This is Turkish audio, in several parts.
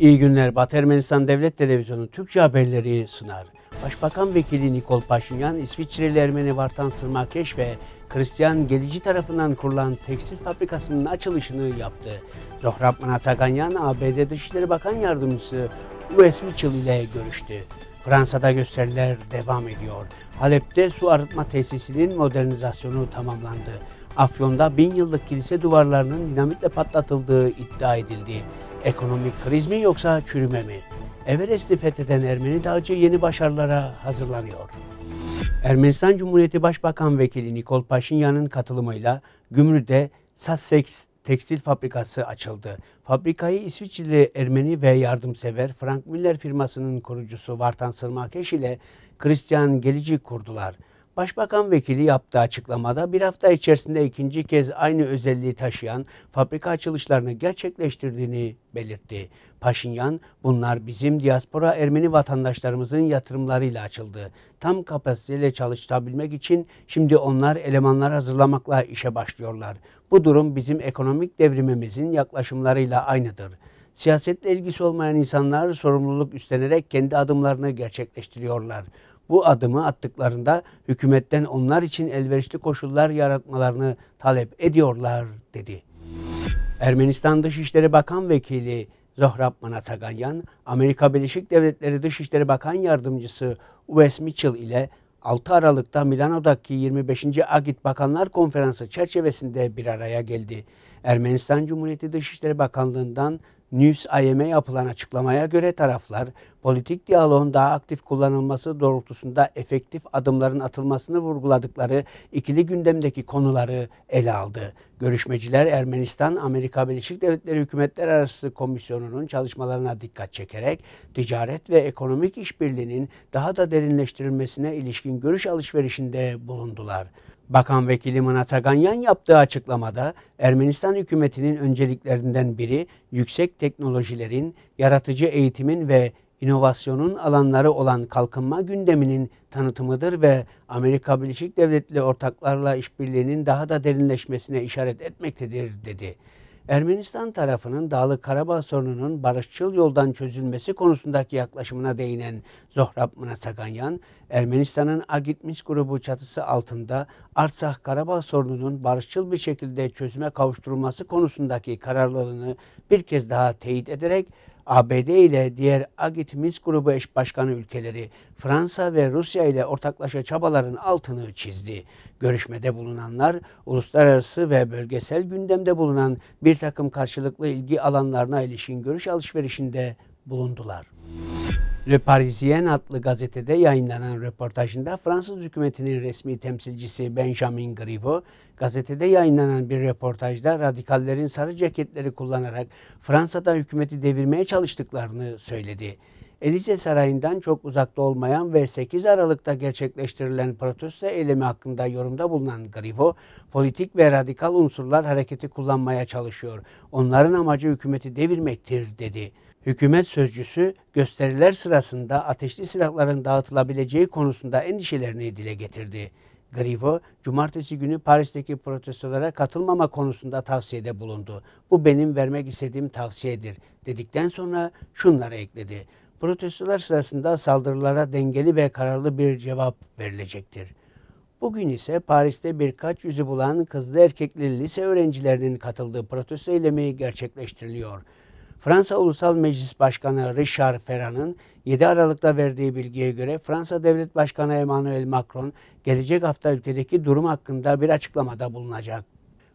İyi günler. Batı Ermenistan Devlet Televizyonu Türkçe haberleri sunar. Başbakan Vekili Nikol Paşinyan, İsviçreli Ermeni Vartan Sırmakeş ve Hristiyan Gelici tarafından kurulan tekstil fabrikasının açılışını yaptı. Zohrab Manataganyan, ABD Dışişleri Bakan Yardımcısı Louis Mitchell ile görüştü. Fransa'da gösteriler devam ediyor. Halep'te su arıtma tesisinin modernizasyonu tamamlandı. Afyon'da bin yıllık kilise duvarlarının dinamitle patlatıldığı iddia edildi. Ekonomik kriz mi yoksa çürüme mi? Everest'i fetheden Ermeni dağcı yeni başarılara hazırlanıyor. Ermenistan Cumhuriyeti Başbakan Vekili Nikol Paşinyan'ın katılımıyla Gümrü'de Sussex tekstil fabrikası açıldı. Fabrikayı İsviçreli Ermeni ve yardımsever Frank Miller firmasının kurucusu Vartan Sırmakeş ile Christian Gelici kurdular. Başbakan vekili yaptığı açıklamada bir hafta içerisinde ikinci kez aynı özelliği taşıyan fabrika açılışlarını gerçekleştirdiğini belirtti. Paşinyan bunlar bizim diaspora Ermeni vatandaşlarımızın yatırımlarıyla açıldı. Tam kapasiteyle çalıştabilmek için şimdi onlar elemanlar hazırlamakla işe başlıyorlar. Bu durum bizim ekonomik devrimimizin yaklaşımlarıyla aynıdır. Siyasetle ilgisi olmayan insanlar sorumluluk üstlenerek kendi adımlarını gerçekleştiriyorlar bu adımı attıklarında hükümetten onlar için elverişli koşullar yaratmalarını talep ediyorlar dedi. Ermenistan Dışişleri Bakan Vekili Zohrab Manatsaganyan, Amerika Birleşik Devletleri Dışişleri Bakan Yardımcısı Wes Mitchell ile 6 Aralık'ta Milano'daki 25. Agit Bakanlar Konferansı çerçevesinde bir araya geldi. Ermenistan Cumhuriyeti Dışişleri Bakanlığı'ndan News IM'e yapılan açıklamaya göre taraflar politik diyaloğun daha aktif kullanılması doğrultusunda efektif adımların atılmasını vurguladıkları ikili gündemdeki konuları ele aldı. Görüşmeciler Ermenistan, Amerika Birleşik Devletleri Hükümetler Arası Komisyonu'nun çalışmalarına dikkat çekerek ticaret ve ekonomik işbirliğinin daha da derinleştirilmesine ilişkin görüş alışverişinde bulundular. Bakan Vekili Mnatsaganyan yaptığı açıklamada Ermenistan hükümetinin önceliklerinden biri yüksek teknolojilerin, yaratıcı eğitimin ve inovasyonun alanları olan kalkınma gündeminin tanıtımıdır ve Amerika Birleşik Devletleri ortaklarla işbirliğinin daha da derinleşmesine işaret etmektedir dedi. Ermenistan tarafının Dağlı Karabağ sorununun barışçıl yoldan çözülmesi konusundaki yaklaşımına değinen Zohrab Mnasaganyan, Ermenistan'ın Agitmis grubu çatısı altında Artsakh Karabağ sorununun barışçıl bir şekilde çözüme kavuşturulması konusundaki kararlılığını bir kez daha teyit ederek ABD ile diğer Agit Minsk grubu eş başkanı ülkeleri Fransa ve Rusya ile ortaklaşa çabaların altını çizdi. Görüşmede bulunanlar uluslararası ve bölgesel gündemde bulunan bir takım karşılıklı ilgi alanlarına ilişkin görüş alışverişinde bulundular. Le Parisien adlı gazetede yayınlanan röportajında Fransız hükümetinin resmi temsilcisi Benjamin Griveau gazetede yayınlanan bir röportajda radikallerin sarı ceketleri kullanarak Fransa'da hükümeti devirmeye çalıştıklarını söyledi. Elize Sarayı'ndan çok uzakta olmayan ve 8 Aralık'ta gerçekleştirilen protesto eylemi hakkında yorumda bulunan Griveau, politik ve radikal unsurlar hareketi kullanmaya çalışıyor. Onların amacı hükümeti devirmektir dedi hükümet sözcüsü gösteriler sırasında ateşli silahların dağıtılabileceği konusunda endişelerini dile getirdi. Grivo, cumartesi günü Paris'teki protestolara katılmama konusunda tavsiyede bulundu. Bu benim vermek istediğim tavsiyedir dedikten sonra şunları ekledi. Protestolar sırasında saldırılara dengeli ve kararlı bir cevap verilecektir. Bugün ise Paris'te birkaç yüzü bulan kızlı erkekli lise öğrencilerinin katıldığı protesto eylemi gerçekleştiriliyor.'' Fransa Ulusal Meclis Başkanı Richard Ferrand'ın 7 Aralık'ta verdiği bilgiye göre Fransa Devlet Başkanı Emmanuel Macron gelecek hafta ülkedeki durum hakkında bir açıklamada bulunacak.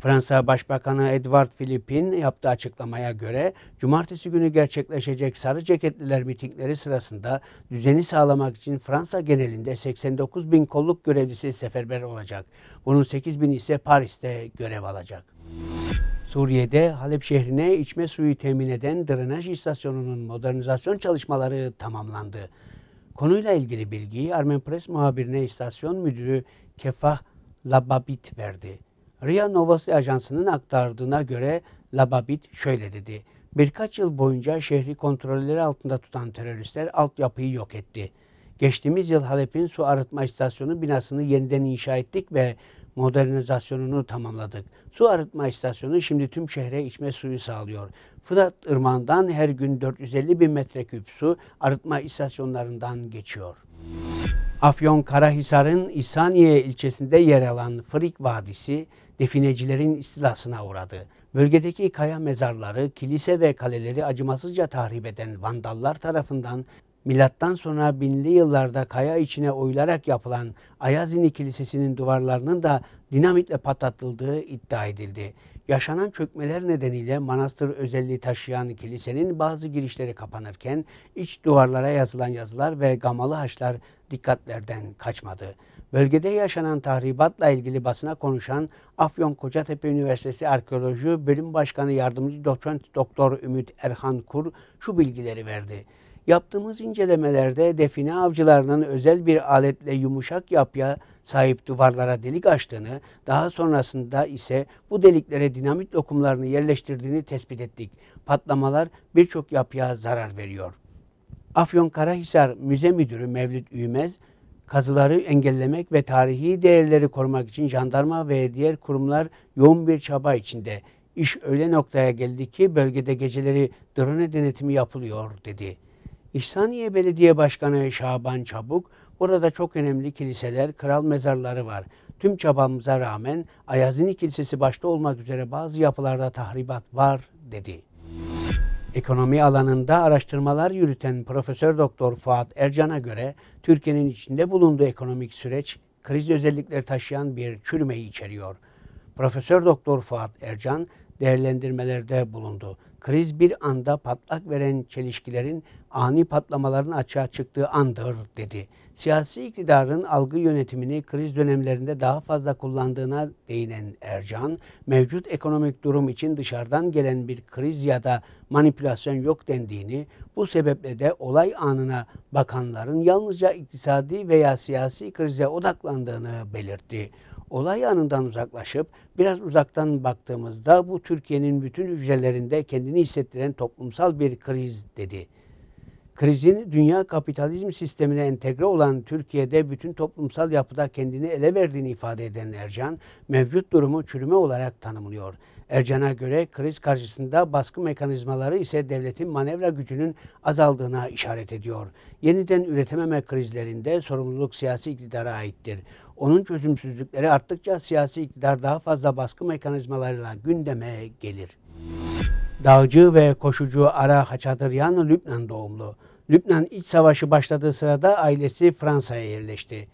Fransa Başbakanı Edward Philippe'in yaptığı açıklamaya göre cumartesi günü gerçekleşecek sarı ceketliler mitingleri sırasında düzeni sağlamak için Fransa genelinde 89 bin kolluk görevlisi seferber olacak. Bunun 8 bin ise Paris'te görev alacak. Suriye'de Halep şehrine içme suyu temin eden drenaj istasyonunun modernizasyon çalışmaları tamamlandı. Konuyla ilgili bilgiyi Armen Armenpress muhabirine istasyon müdürü Kefah Lababit verdi. Ria Novosti Ajansı'nın aktardığına göre Lababit şöyle dedi. Birkaç yıl boyunca şehri kontrolleri altında tutan teröristler altyapıyı yok etti. Geçtiğimiz yıl Halep'in su arıtma istasyonu binasını yeniden inşa ettik ve modernizasyonunu tamamladık. Su arıtma istasyonu şimdi tüm şehre içme suyu sağlıyor. Fırat Irmağı'ndan her gün 450 bin metreküp su arıtma istasyonlarından geçiyor. Afyon Karahisar'ın İhsaniye ilçesinde yer alan Frik Vadisi definecilerin istilasına uğradı. Bölgedeki kaya mezarları, kilise ve kaleleri acımasızca tahrip eden vandallar tarafından milattan sonra binli yıllarda kaya içine oyularak yapılan Ayazini Kilisesi'nin duvarlarının da dinamitle patlatıldığı iddia edildi. Yaşanan çökmeler nedeniyle manastır özelliği taşıyan kilisenin bazı girişleri kapanırken iç duvarlara yazılan yazılar ve gamalı haçlar dikkatlerden kaçmadı. Bölgede yaşanan tahribatla ilgili basına konuşan Afyon Kocatepe Üniversitesi Arkeoloji Bölüm Başkanı Yardımcı Doçent Doktor Ümit Erhan Kur şu bilgileri verdi. Yaptığımız incelemelerde define avcılarının özel bir aletle yumuşak yapya sahip duvarlara delik açtığını, daha sonrasında ise bu deliklere dinamit lokumlarını yerleştirdiğini tespit ettik. Patlamalar birçok yapıya zarar veriyor. Afyon Karahisar Müze Müdürü Mevlüt Üymez, kazıları engellemek ve tarihi değerleri korumak için jandarma ve diğer kurumlar yoğun bir çaba içinde. İş öyle noktaya geldi ki bölgede geceleri drone denetimi yapılıyor dedi. İhsaniye Belediye Başkanı Şaban Çabuk, burada çok önemli kiliseler, kral mezarları var. Tüm çabamıza rağmen Ayazini Kilisesi başta olmak üzere bazı yapılarda tahribat var dedi. Ekonomi alanında araştırmalar yürüten Profesör Doktor Fuat Ercan'a göre Türkiye'nin içinde bulunduğu ekonomik süreç kriz özellikleri taşıyan bir çürümeyi içeriyor. Profesör Doktor Fuat Ercan değerlendirmelerde bulundu. Kriz bir anda patlak veren çelişkilerin ani patlamaların açığa çıktığı andır dedi. Siyasi iktidarın algı yönetimini kriz dönemlerinde daha fazla kullandığına değinen Ercan, mevcut ekonomik durum için dışarıdan gelen bir kriz ya da manipülasyon yok dendiğini, bu sebeple de olay anına bakanların yalnızca iktisadi veya siyasi krize odaklandığını belirtti olay anından uzaklaşıp biraz uzaktan baktığımızda bu Türkiye'nin bütün hücrelerinde kendini hissettiren toplumsal bir kriz dedi. Krizin dünya kapitalizm sistemine entegre olan Türkiye'de bütün toplumsal yapıda kendini ele verdiğini ifade eden Ercan, mevcut durumu çürüme olarak tanımlıyor. Ercan'a göre kriz karşısında baskı mekanizmaları ise devletin manevra gücünün azaldığına işaret ediyor. Yeniden üretememe krizlerinde sorumluluk siyasi iktidara aittir. Onun çözümsüzlükleri arttıkça siyasi iktidar daha fazla baskı mekanizmalarıyla gündeme gelir. Dağcı ve koşucu Ara Haçadıryan Lübnan doğumlu. Lübnan iç Savaşı başladığı sırada ailesi Fransa'ya yerleşti.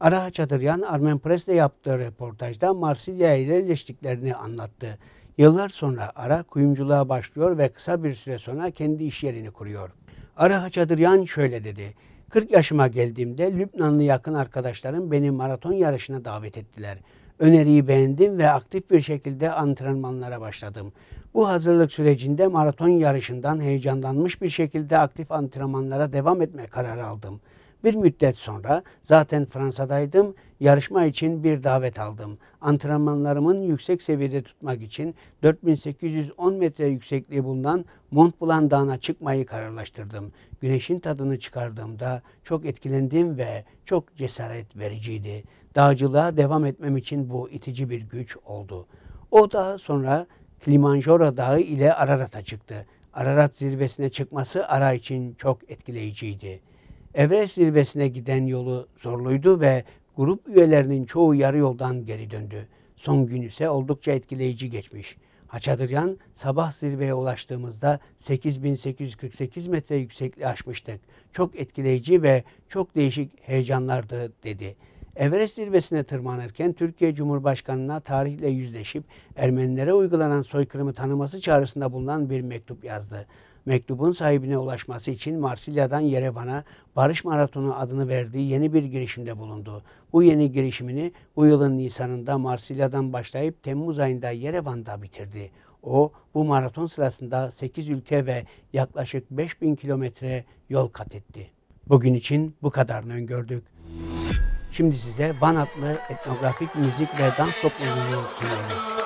Ara Çadıryan Armen Press'le yaptığı röportajda Marsilya'ya yerleştiklerini anlattı. Yıllar sonra Ara kuyumculuğa başlıyor ve kısa bir süre sonra kendi iş yerini kuruyor. Ara Çadıryan şöyle dedi. 40 yaşıma geldiğimde Lübnanlı yakın arkadaşlarım beni maraton yarışına davet ettiler öneriyi beğendim ve aktif bir şekilde antrenmanlara başladım. Bu hazırlık sürecinde maraton yarışından heyecanlanmış bir şekilde aktif antrenmanlara devam etme kararı aldım.'' Bir müddet sonra zaten Fransa'daydım. Yarışma için bir davet aldım. Antrenmanlarımın yüksek seviyede tutmak için 4810 metre yüksekliği bulunan Mont Blanc Dağı'na çıkmayı kararlaştırdım. Güneşin tadını çıkardığımda çok etkilendim ve çok cesaret vericiydi. Dağcılığa devam etmem için bu itici bir güç oldu. O daha sonra Kilimanjaro Dağı ile Ararat'a çıktı. Ararat zirvesine çıkması Ara için çok etkileyiciydi. Everest zirvesine giden yolu zorluydu ve grup üyelerinin çoğu yarı yoldan geri döndü. Son gün ise oldukça etkileyici geçmiş. Haçadıryan sabah zirveye ulaştığımızda 8848 metre yüksekliği aşmıştık. Çok etkileyici ve çok değişik heyecanlardı dedi. Everest zirvesine tırmanırken Türkiye Cumhurbaşkanı'na tarihle yüzleşip Ermenilere uygulanan soykırımı tanıması çağrısında bulunan bir mektup yazdı. Mektubun sahibine ulaşması için Marsilya'dan Yerevan'a Barış Maratonu adını verdiği yeni bir girişimde bulundu. Bu yeni girişimini bu yılın Nisan'ında Marsilya'dan başlayıp Temmuz ayında Yerevan'da bitirdi. O bu maraton sırasında 8 ülke ve yaklaşık 5000 kilometre yol kat etti. Bugün için bu kadarını öngördük. Şimdi size Van adlı etnografik müzik ve dans topluluğunu sunuyoruz.